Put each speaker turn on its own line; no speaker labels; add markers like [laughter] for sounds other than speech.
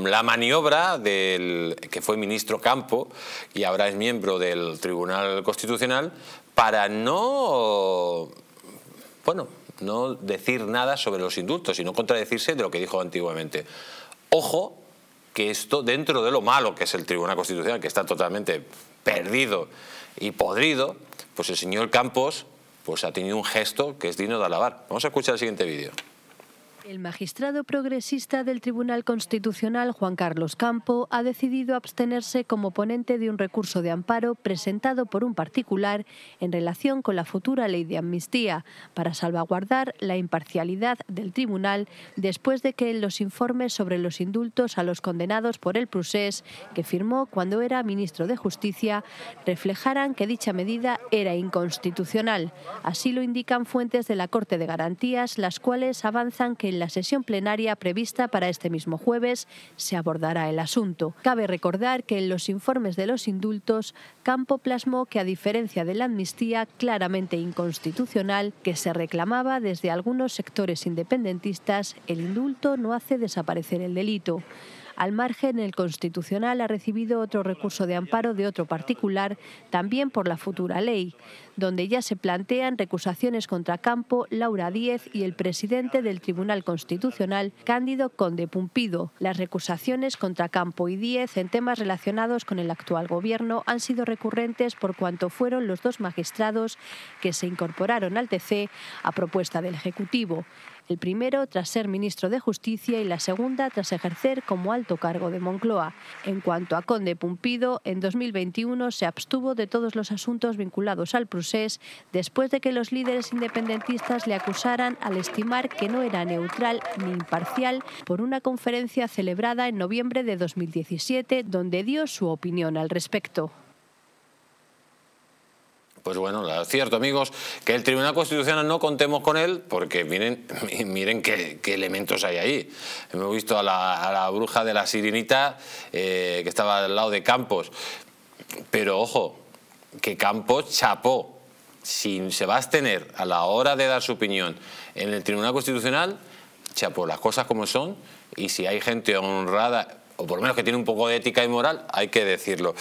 La maniobra del que fue ministro Campo y ahora es miembro del Tribunal Constitucional para no, bueno, no decir nada sobre los indultos y no contradecirse de lo que dijo antiguamente. Ojo que esto dentro de lo malo que es el Tribunal Constitucional, que está totalmente perdido y podrido, pues el señor Campos pues ha tenido un gesto que es digno de alabar. Vamos a escuchar el siguiente vídeo.
El magistrado progresista del Tribunal Constitucional, Juan Carlos Campo, ha decidido abstenerse como ponente de un recurso de amparo presentado por un particular en relación con la futura ley de amnistía, para salvaguardar la imparcialidad del tribunal después de que los informes sobre los indultos a los condenados por el procés, que firmó cuando era ministro de Justicia, reflejaran que dicha medida era inconstitucional. Así lo indican fuentes de la Corte de Garantías, las cuales avanzan que en la sesión plenaria prevista para este mismo jueves se abordará el asunto. Cabe recordar que en los informes de los indultos, Campo plasmó que a diferencia de la amnistía claramente inconstitucional que se reclamaba desde algunos sectores independentistas, el indulto no hace desaparecer el delito. Al margen, el Constitucional ha recibido otro recurso de amparo de otro particular, también por la futura ley, donde ya se plantean recusaciones contra Campo, Laura Díez y el presidente del Tribunal Constitucional, Cándido Conde Pumpido. Las recusaciones contra Campo y Díez en temas relacionados con el actual gobierno han sido recurrentes por cuanto fueron los dos magistrados que se incorporaron al TC a propuesta del Ejecutivo. El primero tras ser ministro de Justicia y la segunda tras ejercer como alto cargo de Moncloa. En cuanto a Conde Pumpido, en 2021 se abstuvo de todos los asuntos vinculados al procés después de que los líderes independentistas le acusaran al estimar que no era neutral ni imparcial por una conferencia celebrada en noviembre de 2017 donde dio su opinión al respecto.
Pues bueno, lo cierto, amigos, que el Tribunal Constitucional no contemos con él, porque miren, [laughs] miren qué, elementos hay ahí. Hemos visto a la, bruja de la sirenita eh, que estaba al lado de Campos. Pero ojo, que Campos chapó. Si se va a abstener a la hora de dar su opinión en el Tribunal Constitucional, chapó las cosas como son y si hay gente honrada, o por lo menos que tiene un poco de ética y moral, hay que decirlo.